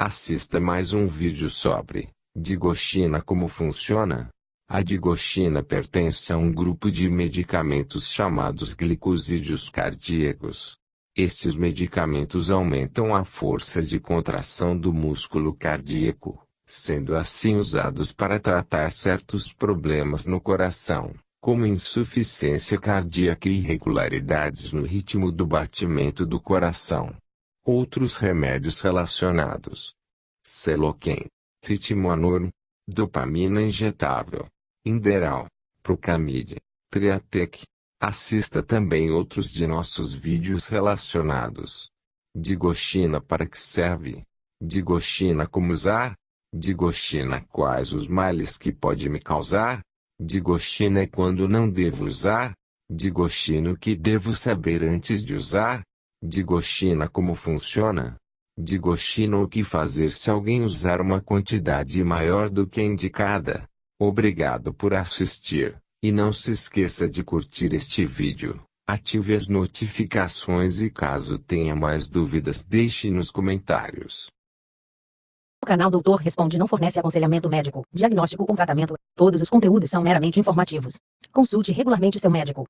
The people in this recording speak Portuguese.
Assista mais um vídeo sobre digoxina como funciona. A digoxina pertence a um grupo de medicamentos chamados glicosídeos cardíacos. Estes medicamentos aumentam a força de contração do músculo cardíaco, sendo assim usados para tratar certos problemas no coração, como insuficiência cardíaca e irregularidades no ritmo do batimento do coração. Outros remédios relacionados: Seloquem, Tritimonor, dopamina injetável, Inderal, Procamide, Triatec. Assista também outros de nossos vídeos relacionados. Digoxina para que serve? Digoxina como usar? Digoxina quais os males que pode me causar? Digoxina é quando não devo usar? Digoxina o que devo saber antes de usar? Digoxina como funciona? Digoxina o que fazer se alguém usar uma quantidade maior do que indicada. Obrigado por assistir, e não se esqueça de curtir este vídeo, ative as notificações e caso tenha mais dúvidas deixe nos comentários. O canal Doutor Responde não fornece aconselhamento médico, diagnóstico ou tratamento. Todos os conteúdos são meramente informativos. Consulte regularmente seu médico.